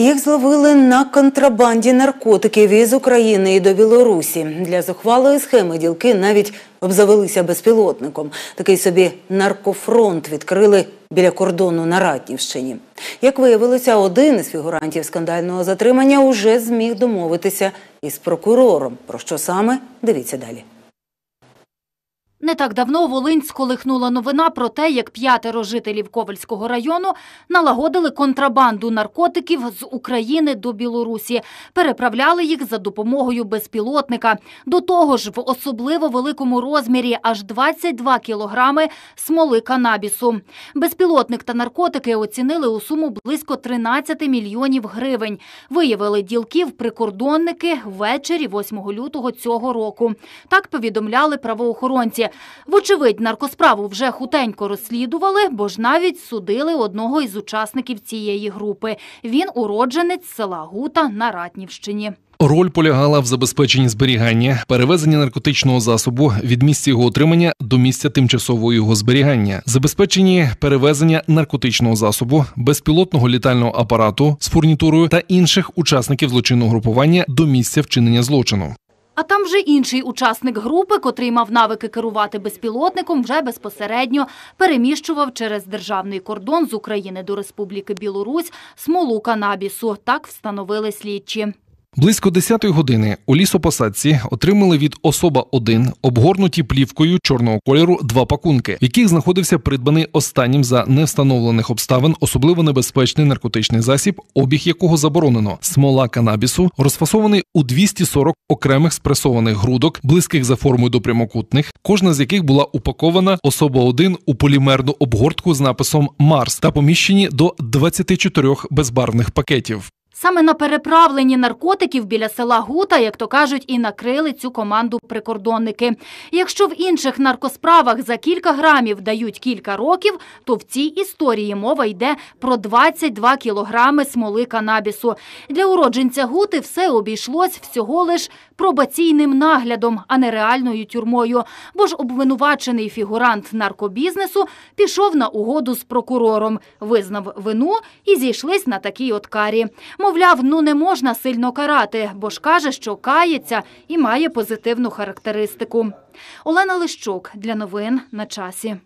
Їх зловили на контрабанді наркотиків із України і до Білорусі. Для зухвалої схеми ділки навіть обзавелися безпілотником. Такий собі наркофронт відкрили біля кордону на Ратнівщині. Як виявилося, один із фігурантів скандального затримання уже зміг домовитися із прокурором. Про що саме дивіться далі. Не так давно Волинь сколихнула новина про те, як п'ятеро жителів Ковальського району налагодили контрабанду наркотиків з України до Білорусі, переправляли їх за допомогою безпілотника. До того ж, в особливо великому розмірі аж 22 кілограми смоли канабісу. Безпілотник та наркотики оцінили у суму близько 13 мільйонів гривень. Виявили ділків прикордонники ввечері 8 лютого цього року. Так повідомляли правоохоронці. Вочевидь, наркосправу вже хутенько розслідували, бо ж навіть судили одного із учасників цієї групи. Він уродженець села Гута на Ратнівщині. Роль полягала в забезпеченні зберігання, перевезення наркотичного засобу від місця його отримання до місця тимчасового його зберігання, забезпеченні перевезення наркотичного засобу, безпілотного літального апарату з фурнітурою та інших учасників злочинного групування до місця вчинення злочину. А там вже інший учасник групи, котрий мав навики керувати безпілотником, вже безпосередньо переміщував через державний кордон з України до Республіки Білорусь смолу канабісу. Так встановили слідчі. Близько 10-ї години у лісопосадці отримали від особа 1 обгорнуті плівкою чорного кольору два пакунки, в яких знаходився придбаний останнім за невстановлених обставин, особливо небезпечний наркотичний засіб, обіг якого заборонено. Смола канабісу розфасований у 240 окремих спресованих грудок, близьких за формою до прямокутних, кожна з яких була упакована особа 1 у полімерну обгортку з написом Марс та поміщені до 24 безбарвних пакетів. Саме на переправленні наркотиків біля села Гута, як то кажуть, і накрили цю команду прикордонники. Якщо в інших наркосправах за кілька грамів дають кілька років, то в цій історії мова йде про 22 кілограми смоли канабісу. Для уродженця Гути все обійшлось всього лиш пробаційним наглядом, а не реальною тюрмою. Бо ж обвинувачений фігурант наркобізнесу пішов на угоду з прокурором, визнав вину і зійшлись на такій от карі. Мовляв, ну не можна сильно карати, бо ж каже, що кається і має позитивну характеристику. Олена Лищук для новин на часі.